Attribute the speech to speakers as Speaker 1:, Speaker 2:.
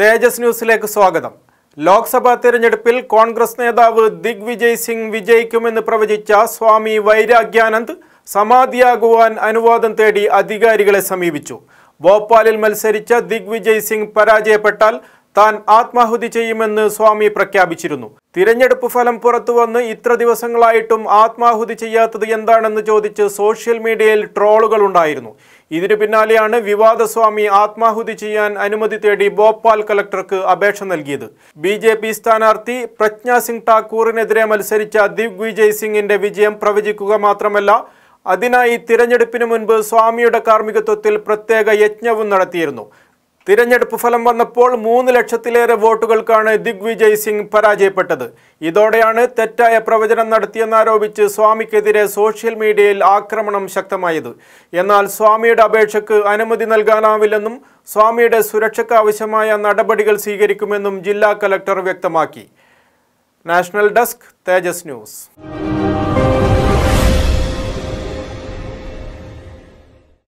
Speaker 1: തേജസ് ന്യൂസിലേക്ക് സ്വാഗതം ലോക്സഭാ തിരഞ്ഞെടുപ്പിൽ കോൺഗ്രസ് നേതാവ് ദിഗ്വിജയ് സിംഗ് വിജയിക്കുമെന്ന് പ്രവചിച്ച സ്വാമി വൈരാഗ്യാനന്ദ് സമാധിയാകുവാൻ അനുവാദം തേടി അധികാരികളെ സമീപിച്ചു ഭോപ്പാലിൽ മത്സരിച്ച ദിഗ്വിജയ് സിംഗ് പരാജയപ്പെട്ടാൽ താൻ ആത്മാഹുതി ചെയ്യുമെന്ന് സ്വാമി പ്രഖ്യാപിച്ചിരുന്നു തിരഞ്ഞെടുപ്പ് ഫലം പുറത്തുവന്ന് ഇത്ര ദിവസങ്ങളായിട്ടും ആത്മാഹുതി ചെയ്യാത്തത് എന്താണെന്ന് ചോദിച്ച് സോഷ്യൽ മീഡിയയിൽ ട്രോളുകൾ ഉണ്ടായിരുന്നു ഇതിനു പിന്നാലെയാണ് വിവാദ സ്വാമി ആത്മാഹുതി ചെയ്യാൻ അനുമതി തേടി ഭോപ്പാൽ കലക്ടർക്ക് അപേക്ഷ നൽകിയത് ബി ജെ പി സ്ഥാനാർത്ഥി പ്രജ്ഞാസിംഗ് സിംഗ് ഠാക്കൂറിനെതിരെ മത്സരിച്ച ദിഗ്വിജയ് സിംഗിന്റെ വിജയം പ്രവചിക്കുക മാത്രമല്ല അതിനായി തിരഞ്ഞെടുപ്പിന് മുൻപ് സ്വാമിയുടെ കാർമ്മികത്വത്തിൽ പ്രത്യേക യജ്ഞവും നടത്തിയിരുന്നു തിരഞ്ഞെടുപ്പ് ഫലം വന്നപ്പോൾ മൂന്ന് ലക്ഷത്തിലേറെ വോട്ടുകൾക്കാണ് ദിഗ്വിജയ് സിംഗ് പരാജയപ്പെട്ടത് ഇതോടെയാണ് തെറ്റായ പ്രവചനം നടത്തിയെന്നാരോപിച്ച് സ്വാമിക്കെതിരെ സോഷ്യൽ മീഡിയയിൽ ആക്രമണം ശക്തമായത് എന്നാൽ സ്വാമിയുടെ അപേക്ഷയ്ക്ക് അനുമതി നൽകാനാവില്ലെന്നും സ്വാമിയുടെ സുരക്ഷയ്ക്ക് ആവശ്യമായ നടപടികൾ സ്വീകരിക്കുമെന്നും ജില്ലാ കലക്ടർ വ്യക്തമാക്കി നാഷണൽ ഡെസ്ക് തേജസ് ന്യൂസ്